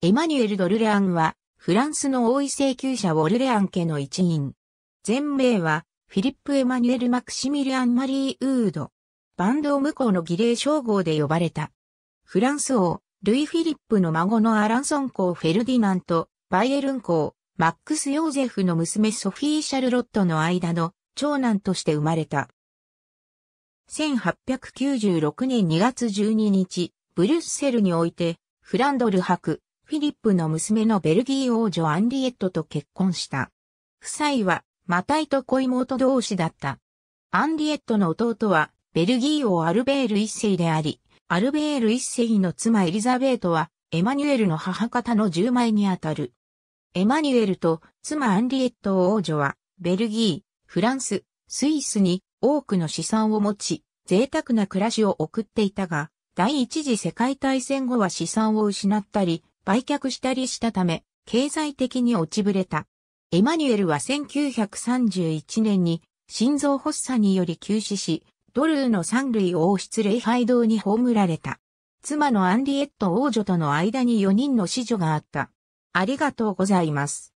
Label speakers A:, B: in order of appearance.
A: エマニュエル・ドルレアンは、フランスの王位請求者ウォルレアン家の一員。
B: 全名は、フィリップ・エマニュエル・マクシミリアン・マリー・ウード。バンドを向こうの儀礼称号で呼ばれた。フランス王、ルイ・フィリップの孫のアランソン公フェルディナント、バイエルン公、マックス・ヨーゼフの娘ソフィー・シャルロットの間の長男として生まれた。1896年2月12日、ブリュッセルにおいて、フランドル博、フィリップの娘のベルギー王女アンリエットと結婚した。夫妻は、マタイと子妹同士だった。アンリエットの弟は、ベルギー王アルベール一世であり、アルベール一世の妻エリザベートは、エマニュエルの母方の10枚にあたる。エマニュエルと妻アンリエット王女は、ベルギー、フランス、スイスに多くの資産を持ち、贅沢な暮らしを送っていたが、第一次世界大戦後は資産を失ったり、売却したりしたため、経済的に落ちぶれた。エマニュエルは1931年に心臓発作により急死し、ドルーの三類王室礼拝堂に葬られた。妻のアンリエット王女との間に4人の子女が
A: あった。ありがとうございます。